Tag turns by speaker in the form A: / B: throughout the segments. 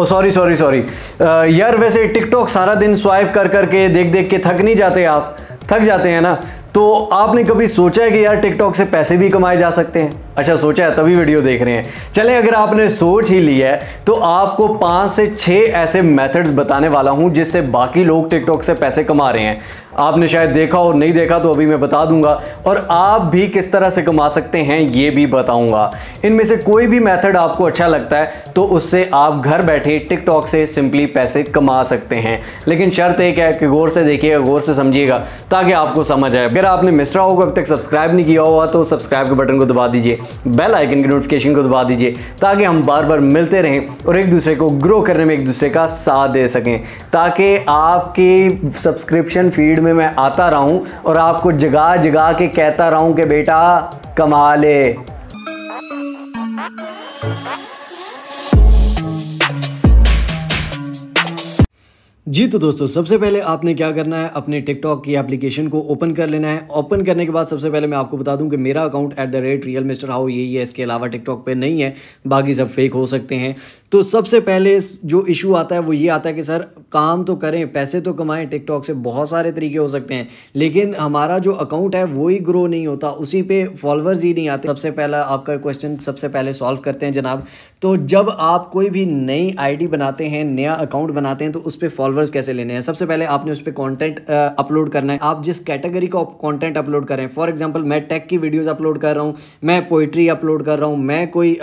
A: ओ sorry sorry sorry यार वैसे TikTok सारा दिन स्वाइप कर करके देख देख के थक नहीं जाते आप थक जाते हैं ना तो आपने कभी सोचा है कि यार टिकटॉक से पैसे भी कमाए जा सकते हैं अच्छा सोचा है तभी वीडियो देख रहे हैं चलें अगर आपने सोच ही ली है तो आपको पांच से छह ऐसे मेथड्स बताने वाला हूं जिससे बाकी लोग टिकटॉक से पैसे कमा रहे हैं आपने शायद देखा और नहीं देखा तो अभी मैं बता दूंगा और आप भी किस तरह से कमा सकते हैं ये भी बताऊंगा इनमें से कोई भी मेथड आपको अच्छा लगता है तो उससे आप घर बैठे टिकटॉक से सिंपली पैसे कमा सकते हैं लेकिन शर्त एक है कि गौर से देखिएगा गौर से समझिएगा ताकि आपको समझ आए अगर आपने मिस्ट्रा हो अब तक सब्सक्राइब नहीं किया हुआ तो सब्सक्राइब के बटन को दबा दीजिए बेल आइकन के नोटिफिकेशन को दबा दीजिए ताकि हम बार बार मिलते रहें और एक दूसरे को ग्रो करने में एक दूसरे का साथ दे सकें ताकि आपके सब्सक्रिप्शन फीड में मैं आता रहूँ और आपको जगा जगा के कहता रहूँ कि बेटा कमा ले जी तो दोस्तों सबसे पहले आपने क्या करना है अपने टिकटॉक की एप्लीकेशन को ओपन कर लेना है ओपन करने के बाद सबसे पहले मैं आपको बता दूं कि मेरा account at the rate real mister how यही है इसके अलावा टिकटॉक पे नहीं है बाकी सब फेक हो सकते हैं तो सबसे पहले जो इशू आता है वो ये आता है कि सर काम तो करें पैसे तो कमाएं टिकटॉक से बहुत सारे तरीके हो सकते हैं लेकिन हमारा जो अकाउंट है वो ही ग्रो नहीं होता उसी पे फॉलोअर्स ही नहीं आते सबसे पहला आपका क्वेश्चन सबसे पहले सॉल्व करते हैं जनाब तो जब आप कोई भी नई आईडी बनाते हैं नया अकाउंट बनाते हैं तो उस पर फॉलोअर्स कैसे लेने हैं सबसे पहले आपने उस पर कॉन्टेंट अपलोड करना है आप जिस कैटेगरी का कॉन्टेंट अपलोड करें फॉर एग्जाम्पल मैं टेक की वीडियोज़ अपलोड कर रहा हूँ मैं पोइट्री अपलोड कर रहा हूँ मैं कोई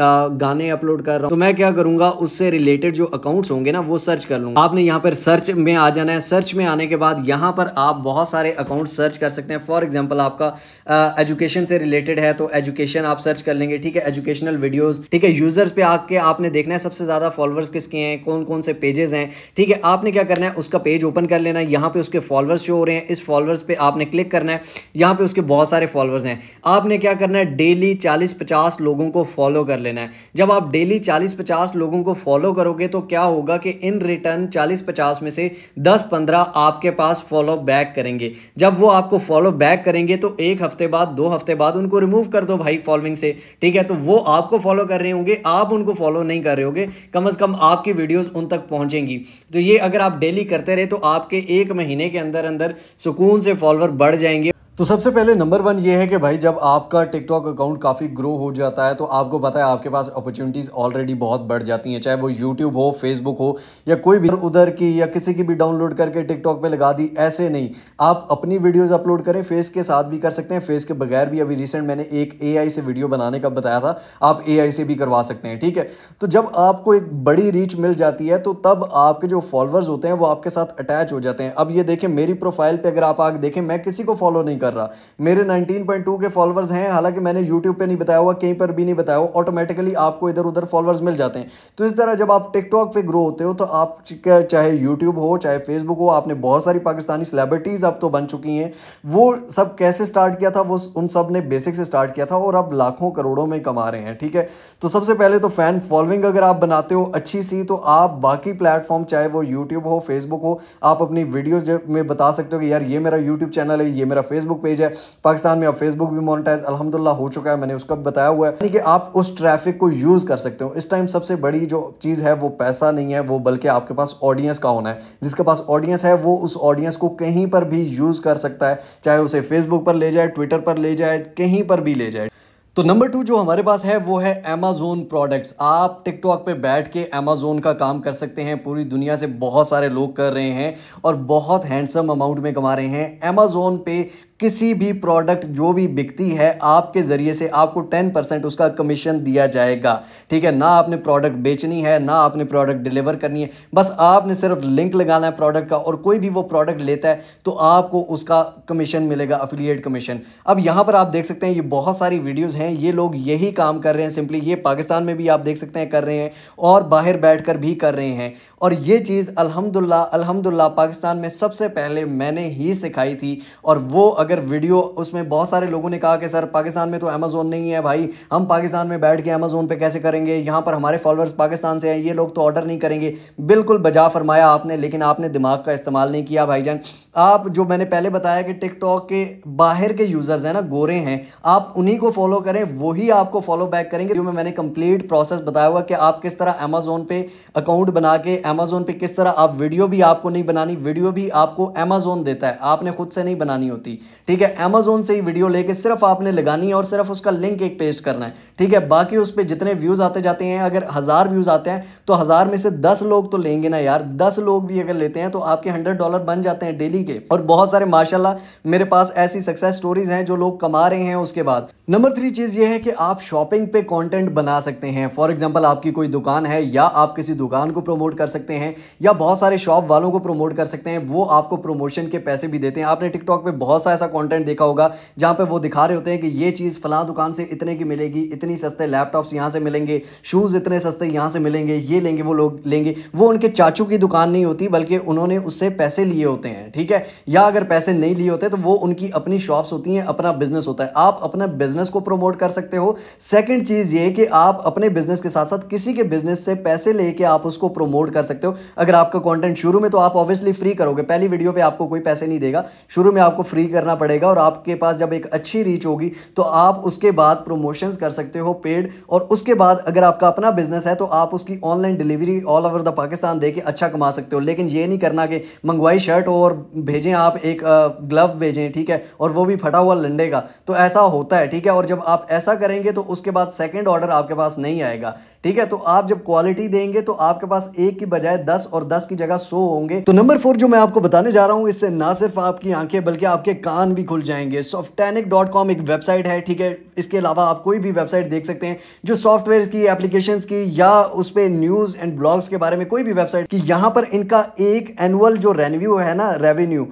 A: गाने अपलोड कर रहा हूँ तो मैं क्या करूँगा उससे रिलेटेड जो अकाउंट्स होंगे ना वो सर्च कर लूंगा आपने यहाँ पर सर्च में आ जाना है सर्च में आने के बाद यहाँ पर आप बहुत सारे अकाउंट सर्च कर सकते हैं फॉर एग्जाम्पल आपका एजुकेशन से रिलेटेड है तो एजुकेशन आप सर्च कर लेंगे ठीक है एजुकेशनल वीडियोज़ ठीक है यूज़र्स पे आके आपने देखना है सबसे ज़्यादा फॉलोअर्स किसके हैं कौन कौन से पेजेस हैं ठीक है आपने क्या करना है उसका पेज ओपन कर लेना है यहाँ पे उसके फॉलोअर्स शो हो रहे हैं इस फॉलोअर्स पे आपने क्लिक करना है यहाँ पे उसके बहुत सारे फॉलोअर्स हैं आपने क्या करना है डेली चालीस पचास लोगों को फॉलो कर लेना है जब आप डेली चालीस पचास लोगों को फॉलो करोगे तो क्या होगा कि इन रिटर्न 40-50 में से 10-15 आपके पास फॉलो बैक करेंगे जब वो आपको फॉलो बैक करेंगे तो एक हफ्ते बाद दो हफ्ते बाद उनको रिमूव कर दो भाई फॉलोइंग से ठीक है तो वो आपको फॉलो कर रहे होंगे आप उनको फॉलो नहीं कर रहे होंगे कम अज़ कम आपकी वीडियोज़ उन तक पहुँचेंगी तो ये अगर आप डेली करते रहे तो आपके एक महीने के अंदर अंदर सुकून से फॉलोअर बढ़ जाएंगे तो सबसे पहले नंबर वन ये है कि भाई जब आपका टिकटॉक अकाउंट काफ़ी ग्रो हो जाता है तो आपको पता है आपके पास अपॉर्चुनिटीज़ ऑलरेडी बहुत बढ़ जाती हैं चाहे वो यूट्यूब हो फेसबुक हो या कोई भी उधर की या किसी की भी डाउनलोड करके टिकटॉक पे लगा दी ऐसे नहीं आप अपनी वीडियोज़ अपलोड करें फेस के साथ भी कर सकते हैं फेस के बगैर भी अभी रिसेंट मैंने एक ए से वीडियो बनाने का बताया था आप ए से भी करवा सकते हैं ठीक है तो जब आपको एक बड़ी रीच मिल जाती है तो तब आपके जो फॉलोअर्स होते हैं वो आपके साथ अटैच हो जाते हैं अब ये देखें मेरी प्रोफाइल पर अगर आप आग देखें मैं किसी को फॉलो नहीं कर कर रहा मेरे 19.2 के फॉलोवर्स हैं हालांकि मैंने यूट्यूब पे नहीं बताया हुआ कहीं पर भी नहीं बताया हुआ ऑटोमेटिकली आपको इधर उधर फॉलोवर्स मिल जाते हैं तो इस तरह जब आप टिकटॉक पे ग्रो होते हो तो आप चाहे यूट्यूब हो चाहे फेसबुक हो आपने बहुत सारी पाकिस्तानी सेलेब्रिटीज अब तो बन चुकी हैं वो सब कैसे स्टार्ट किया था वो उन सब ने बेसिक से स्टार्ट किया था और अब लाखों करोड़ों में कमा रहे हैं ठीक है तो सबसे पहले तो फ़ैन फॉलोइंग अगर आप बनाते हो अच्छी सी तो आप बाकी प्लेटफॉर्म चाहे वो यूट्यूब हो फेसबुक हो आप अपनी वीडियोस में बता सकते हो कि यार ये मेरा यूट्यूब चैनल है ये मेरा फेसबुक फेसबुक पेज है पाकिस्तान में अब फेसबुक भी मोनिटाइज अलहमदिल्ला हो चुका है मैंने उसका बताया हुआ है यानी कि आप उस ट्रैफिक को यूज़ कर सकते हो इस टाइम सबसे बड़ी जो चीज़ है वो पैसा नहीं है वो बल्कि आपके पास ऑडियंस का होना है जिसके पास ऑडियंस है वो उस ऑडियंस को कहीं पर भी यूज़ कर सकता है चाहे उसे फेसबुक पर ले जाए ट्विटर पर ले जाए कहीं पर भी ले जाए तो नंबर टू जो हमारे पास है वो है अमेजोन प्रोडक्ट्स आप टिकटॉक पे बैठ के अमेजोन का काम कर सकते हैं पूरी दुनिया से बहुत सारे लोग कर रहे हैं और बहुत हैंडसम अमाउंट में कमा रहे हैं अमेजोन पे किसी भी प्रोडक्ट जो भी बिकती है आपके ज़रिए से आपको 10 परसेंट उसका कमीशन दिया जाएगा ठीक है ना आपने प्रोडक्ट बेचनी है ना आपने प्रोडक्ट डिलीवर करनी है बस आपने सिर्फ लिंक लगाना है प्रोडक्ट का और कोई भी वो प्रोडक्ट लेता है तो आपको उसका कमीशन मिलेगा अफिलिएट कमीशन अब यहाँ पर आप देख सकते हैं ये बहुत सारी वीडियोज़ हैं ये लोग यही काम कर रहे हैं सिंपली ये पाकिस्तान में भी आप देख सकते हैं कर रहे हैं और बाहर बैठ भी कर रहे हैं और ये चीज़ अलहमदुल्ला अलहमदुल्ला पाकिस्तान में सबसे पहले मैंने ही सिखाई थी और वो अगर वीडियो उसमें बहुत सारे लोगों ने कहा कि सर पाकिस्तान में तो अमेज़ोन नहीं है भाई हम पाकिस्तान में बैठ के अमेज़ोन पे कैसे करेंगे यहाँ पर हमारे फॉलोअर्स पाकिस्तान से हैं ये लोग तो ऑर्डर नहीं करेंगे बिल्कुल बजा फरमाया आपने लेकिन आपने दिमाग का इस्तेमाल नहीं किया जान आप जो मैंने पहले बताया कि टिकटॉक के बाहर के यूज़र्स हैं ना गोरे हैं आप उन्हीं को फॉलो करें वही आपको फॉलो बैक करेंगे जो मैंने कम्प्लीट प्रोसेस बताया हुआ कि आप किस तरह अमेज़ोन पे अकाउंट बना के अमेज़ोन पर किस तरह आप वीडियो भी आपको नहीं बनानी वीडियो भी आपको अमेज़ोन देता है आपने खुद से नहीं बनानी होती ठीक है अमेजोन से ही वीडियो लेके सिर्फ आपने लगानी है और सिर्फ उसका लिंक एक पेस्ट करना है ठीक है बाकी उस पर जितने व्यूज़ आते जाते हैं अगर हज़ार व्यूज़ आते हैं तो हज़ार में से दस लोग तो लेंगे ना यार दस लोग भी अगर लेते हैं तो आपके हंड्रेड डॉलर बन जाते हैं डेली के और बहुत सारे माशाला मेरे पास ऐसी सक्सेस स्टोरीज हैं जो लोग कमा रहे हैं उसके बाद नंबर थ्री चीज़ ये है कि आप शॉपिंग पे कॉन्टेंट बना सकते हैं फॉर एग्जाम्पल आपकी कोई दुकान है या आप किसी दुकान को प्रमोट कर सकते हैं या बहुत सारे शॉप वालों को प्रमोट कर सकते हैं वो आपको प्रमोशन के पैसे भी देते हैं आपने टिकटॉक पे बहुत सा ऐसा ऐसा कंटेंट देखा होगा जहां पे वो दिखा रहे होते हैं कि ये चीज़ फला दुकान से इतने की मिलेगी इतनी सस्ते लैपटॉप्स यहां से मिलेंगे शूज़ इतने सस्ते यहां से मिलेंगे ये लेंगे वो लोग लेंगे वो उनके चाचू की दुकान नहीं होती बल्कि उन्होंने उससे पैसे लिए होते हैं ठीक है या अगर पैसे नहीं लिए होते तो वो उनकी अपनी शॉप्स होती हैं अपना बिजनेस होता है आप अपने बिजनेस को प्रमोट कर सकते हो सेकेंड चीज़ ये कि आप अपने बिजनेस के साथ साथ किसी के बिजनेस से पैसे लेके आप उसको प्रमोट कर सकते हो अगर आपका कॉन्टेंट शुरू में तो आप ऑब्वियसली फ्री करोगे पहली वीडियो पर आपको कोई पैसे नहीं देगा शुरू में आपको फ्री करना करना पड़ेगा और आपके पास जब एक अच्छी रीच होगी तो आप उसके बाद प्रमोशंस कर सकते हो पेड और उसके बाद अगर आपका अपना बिजनेस है तो आप उसकी online delivery all over the Pakistan दे के अच्छा कमा सकते हो लेकिन ये नहीं करना कि मंगवाई शर्ट और भेजें आप एक ग्लव भेजें ठीक है और वो भी फटा हुआ लंडे का तो ऐसा होता है ठीक है और जब आप ऐसा करेंगे तो उसके बाद सेकेंड ऑर्डर आपके पास नहीं आएगा ठीक है तो आप जब क्वालिटी देंगे तो आपके पास एक की बजाय दस और दस की जगह सो होंगे तो नंबर फोर जो मैं आपको बताने जा रहा हूं इससे ना सिर्फ आपकी आंखें बल्कि आपके कान भी खुल जाएंगे सॉफ्टेनिक डॉट कॉम एक वेबसाइट है ठीक है इसके अलावा आप कोई भी वेबसाइट देख सकते हैं जो सॉफ्टवेयर की एप्लीकेशन की या उस पर न्यूज एंड ब्लॉग्स के बारे में कोई भी वेबसाइट की यहां पर इनका एक एनुअल जो रेन्यू है ना रेवेन्यू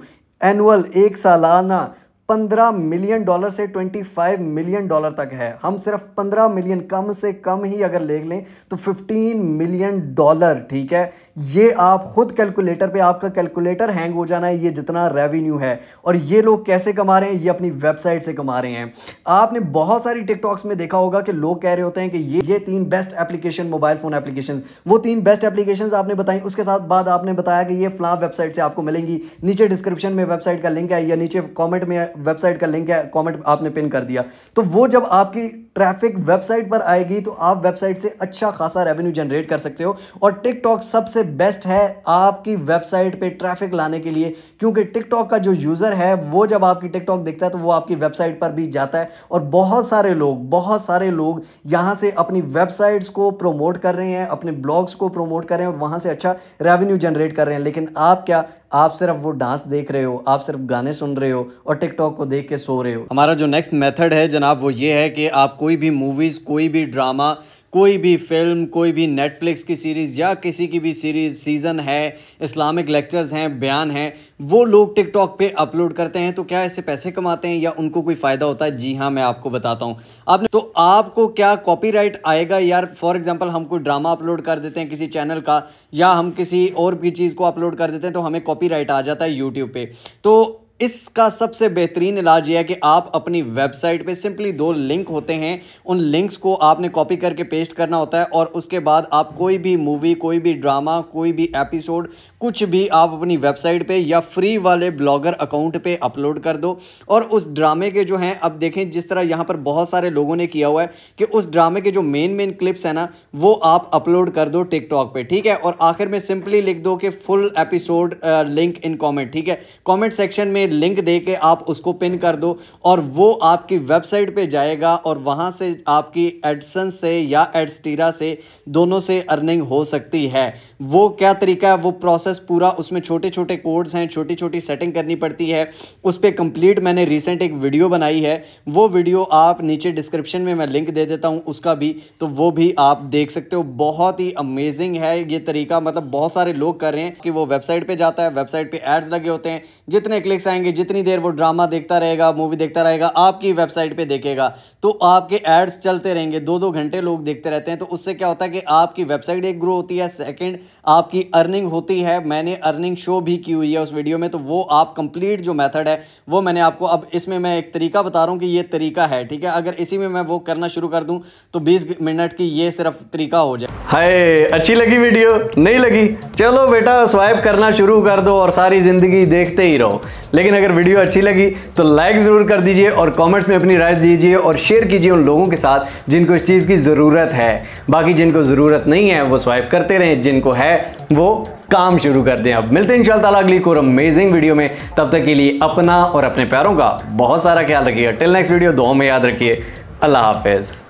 A: एनुअल एक सालाना पंद्रह मिलियन डॉलर से ट्वेंटी फाइव मिलियन डॉलर तक है हम सिर्फ पंद्रह मिलियन कम से कम ही अगर ले लें तो फिफ्टीन मिलियन डॉलर ठीक है ये आप खुद कैलकुलेटर पे आपका कैलकुलेटर हैंग हो जाना है ये जितना रेवेन्यू है और ये लोग कैसे कमा रहे हैं ये अपनी वेबसाइट से कमा रहे हैं आपने बहुत सारी टिकटॉक्स में देखा होगा कि लोग कह रहे होते हैं कि ये ये तीन best application mobile phone application वो तीन बेस्ट एप्लीकेशन आपने बताई उसके साथ बाद आपने बताया कि ये फ्लां वेबसाइट से आपको मिलेंगी नीचे डिस्क्रिप्शन में वेबसाइट का लिंक है या नीचे कॉमेंट में वेबसाइट का लिंक है कमेंट आपने पिन कर दिया तो वो जब आपकी ट्रैफिक वेबसाइट पर आएगी तो आप वेबसाइट से अच्छा खासा रेवेन्यू जनरेट कर सकते हो और टिकटॉक सबसे बेस्ट है आपकी वेबसाइट पे ट्रैफिक लाने के लिए क्योंकि टिकटॉक का जो यूज़र है वो जब आपकी टिकटॉक देखता है तो वो आपकी वेबसाइट पर भी जाता है और बहुत सारे लोग बहुत सारे लोग यहाँ से अपनी वेबसाइट्स को प्रोमोट कर रहे हैं अपने ब्लॉग्स को प्रोमोट कर रहे हैं और वहाँ से अच्छा रेवेन्यू जनरेट कर रहे हैं लेकिन आप क्या आप सिर्फ वो डांस देख रहे हो आप सिर्फ गाने सुन रहे हो और टिकटॉक को देख के सो रहे हो हमारा जो नेक्स्ट मेथड है जनाब वो ये है कि आप कोई भी मूवीज़ कोई भी ड्रामा कोई भी फिल्म कोई भी नेटफ्लिक्स की सीरीज़ या किसी की भी सीरीज़ सीज़न है इस्लामिक लेक्चर्स हैं बयान हैं वो लोग टिकटॉक पे अपलोड करते हैं तो क्या इससे पैसे कमाते हैं या उनको कोई फ़ायदा होता है जी हाँ मैं आपको बताता हूँ आपने तो आपको क्या कॉपीराइट आएगा यार फॉर एग्जाम्पल हमको ड्रामा अपलोड कर देते हैं किसी चैनल का या हम किसी और भी चीज़ को अपलोड कर देते हैं तो हमें कॉपी आ जाता है यूट्यूब पर तो इसका सबसे बेहतरीन इलाज यह है कि आप अपनी वेबसाइट पे सिंपली दो लिंक होते हैं उन लिंक्स को आपने कॉपी करके पेस्ट करना होता है और उसके बाद आप कोई भी मूवी कोई भी ड्रामा कोई भी एपिसोड कुछ भी आप अपनी वेबसाइट पे या फ्री वाले ब्लॉगर अकाउंट पे अपलोड कर दो और उस ड्रामे के जो हैं अब देखें जिस तरह यहाँ पर बहुत सारे लोगों ने किया हुआ है कि उस ड्रामे के जो मेन मेन क्लिप्स हैं ना वो आप अपलोड कर दो टिकटॉक पर ठीक है और आखिर में सिंपली लिख दो कि full episode link in comment ठीक है कॉमेंट सेक्शन में लिंक दे के आप उसको पिन कर दो और वो आपकी वेबसाइट पे जाएगा और वहाँ से आपकी एडसन से या एडस्टीरा से दोनों से अर्निंग हो सकती है वो क्या तरीका है वो प्रोसेस पूरा उसमें छोटे छोटे कोड्स हैं छोटी छोटी सेटिंग करनी पड़ती है उस पर कंप्लीट मैंने रिसेंट एक वीडियो बनाई है वो वीडियो आप नीचे डिस्क्रिप्शन में मैं लिंक दे देता हूँ उसका भी तो वो भी आप देख सकते हो बहुत ही अमेजिंग है ये तरीका मतलब बहुत सारे लोग कर रहे हैं कि वो वेबसाइट पे जाता है वेबसाइट पे एड्स लगे होते हैं जितने क्लिक्स आए जाएंगे जितनी देर वो ड्रामा देखता रहेगा मूवी देखता रहेगा आपकी वेबसाइट पे देखेगा तो आपके एड्स चलते रहेंगे दो दो घंटे लोग देखते रहते हैं तो उससे क्या होता है कि आपकी वेबसाइट एक ग्रो होती है सेकंड आपकी अर्निंग होती है मैंने अर्निंग शो भी की हुई है उस वीडियो में तो वो आप कंप्लीट जो मैथड है वो मैंने आपको अब इसमें मैं एक तरीका बता रहा हूँ कि ये तरीका है ठीक है अगर इसी में मैं वो करना शुरू कर दूँ तो बीस मिनट की ये सिर्फ तरीका हो जाए हाय अच्छी लगी वीडियो नहीं लगी चलो बेटा स्वाइप करना शुरू कर दो और सारी ज़िंदगी देखते ही रहो लेकिन लेकिन अगर वीडियो अच्छी लगी तो लाइक ज़रूर कर दीजिए और कमेंट्स में अपनी राय दीजिए और शेयर कीजिए उन लोगों के साथ जिनको इस चीज़ की ज़रूरत है बाकी जिनको ज़रूरत नहीं है वो स्वाइप करते रहें जिनको है वो काम शुरू कर दें अब मिलते हैं शाला अगली और अमेजिंग वीडियो में तब तक के लिए अपना और अपने प्यारों का बहुत सारा ख्याल रखिएगा टिल नेक्स्ट वीडियो दो में याद रखिए अल्लाह हाफिज़